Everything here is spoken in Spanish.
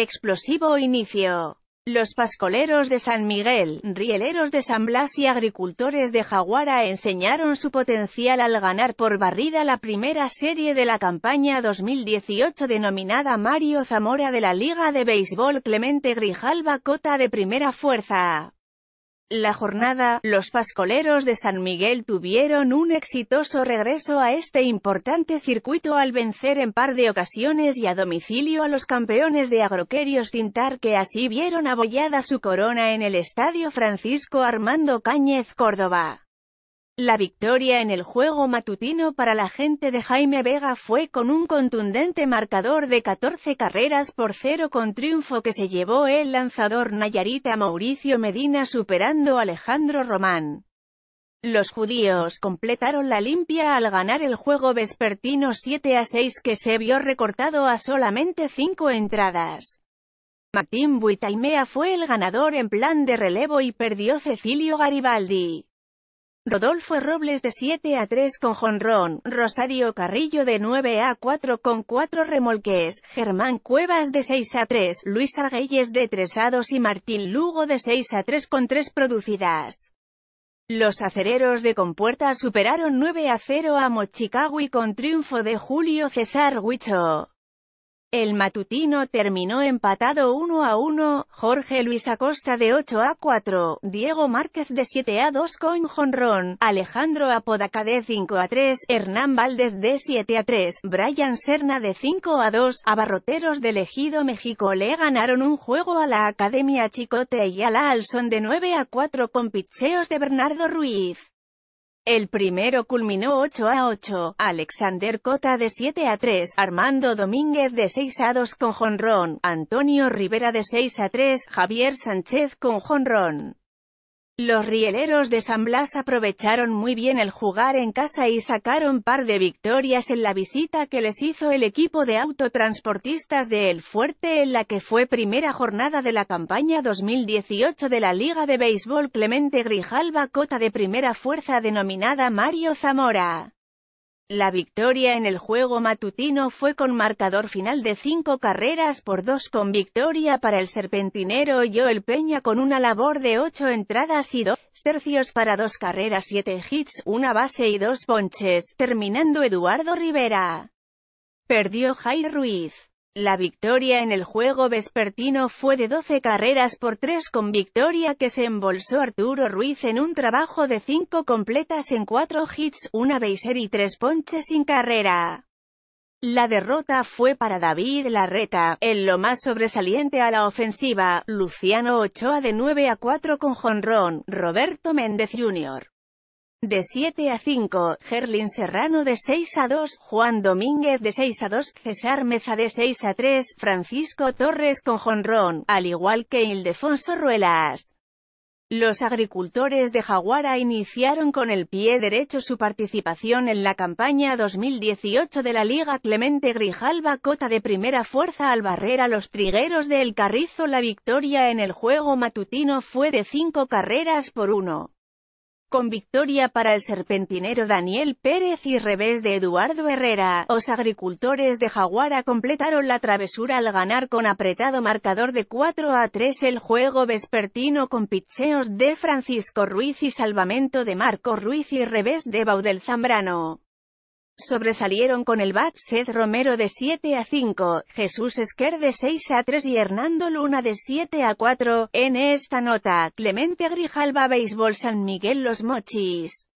Explosivo inicio. Los pascoleros de San Miguel, rieleros de San Blas y agricultores de Jaguara enseñaron su potencial al ganar por barrida la primera serie de la campaña 2018 denominada Mario Zamora de la Liga de Béisbol Clemente Grijalva Cota de Primera Fuerza. La jornada, los pascoleros de San Miguel tuvieron un exitoso regreso a este importante circuito al vencer en par de ocasiones y a domicilio a los campeones de agroquerios Tintar que así vieron abollada su corona en el Estadio Francisco Armando Cáñez Córdoba. La victoria en el juego matutino para la gente de Jaime Vega fue con un contundente marcador de 14 carreras por cero con triunfo que se llevó el lanzador Nayarita Mauricio Medina superando a Alejandro Román. Los judíos completaron la limpia al ganar el juego vespertino 7 a 6 que se vio recortado a solamente 5 entradas. Martín Buitaimea fue el ganador en plan de relevo y perdió Cecilio Garibaldi. Rodolfo Robles de 7 a 3 con jonrón, Rosario Carrillo de 9 a 4 con 4 remolques, Germán Cuevas de 6 a 3, Luis Arguelles de 3 a 2 y Martín Lugo de 6 a 3 con 3 producidas. Los acereros de Compuerta superaron 9 a 0 a Mochicagui con triunfo de Julio César Huicho. El matutino terminó empatado 1 a 1, Jorge Luis Acosta de 8 a 4, Diego Márquez de 7 a 2 con Jonrón, Alejandro Apodaca de 5 a 3, Hernán Valdez de 7 a 3, Brian Serna de 5 a 2, Abarroteros del Ejido México le ganaron un juego a la Academia Chicote y a la Alson de 9 a 4 con pitcheos de Bernardo Ruiz. El primero culminó 8 a 8, Alexander Cota de 7 a 3, Armando Domínguez de 6 a 2 con jonrón, Antonio Rivera de 6 a 3, Javier Sánchez con jonrón. Los rieleros de San Blas aprovecharon muy bien el jugar en casa y sacaron par de victorias en la visita que les hizo el equipo de autotransportistas de El Fuerte en la que fue primera jornada de la campaña 2018 de la Liga de Béisbol Clemente Grijalva Cota de primera fuerza denominada Mario Zamora. La victoria en el juego matutino fue con marcador final de cinco carreras por dos con victoria para el serpentinero Joel Peña con una labor de ocho entradas y dos tercios para dos carreras, siete hits, una base y dos ponches, terminando Eduardo Rivera. Perdió Jair Ruiz. La victoria en el juego vespertino fue de 12 carreras por 3 con victoria que se embolsó Arturo Ruiz en un trabajo de 5 completas en 4 hits, una beiser y 3 ponches sin carrera. La derrota fue para David Larreta, en lo más sobresaliente a la ofensiva, Luciano Ochoa de 9 a 4 con jonrón, Roberto Méndez Jr de 7 a 5, Gerlin Serrano de 6 a 2, Juan Domínguez de 6 a 2, César Meza de 6 a 3, Francisco Torres con Jonrón, al igual que Ildefonso Ruelas. Los agricultores de Jaguara iniciaron con el pie derecho su participación en la campaña 2018 de la Liga Clemente Grijalba Cota de primera fuerza al barrer a los trigueros de El Carrizo. La victoria en el juego matutino fue de cinco carreras por uno. Con victoria para el serpentinero Daniel Pérez y revés de Eduardo Herrera, los agricultores de Jaguara completaron la travesura al ganar con apretado marcador de 4 a 3 el juego vespertino con picheos de Francisco Ruiz y salvamento de Marco Ruiz y revés de Baudel Zambrano. Sobresalieron con el bat Seth Romero de 7 a 5, Jesús Esquer de 6 a 3 y Hernando Luna de 7 a 4. En esta nota, Clemente Grijalba Béisbol San Miguel Los Mochis.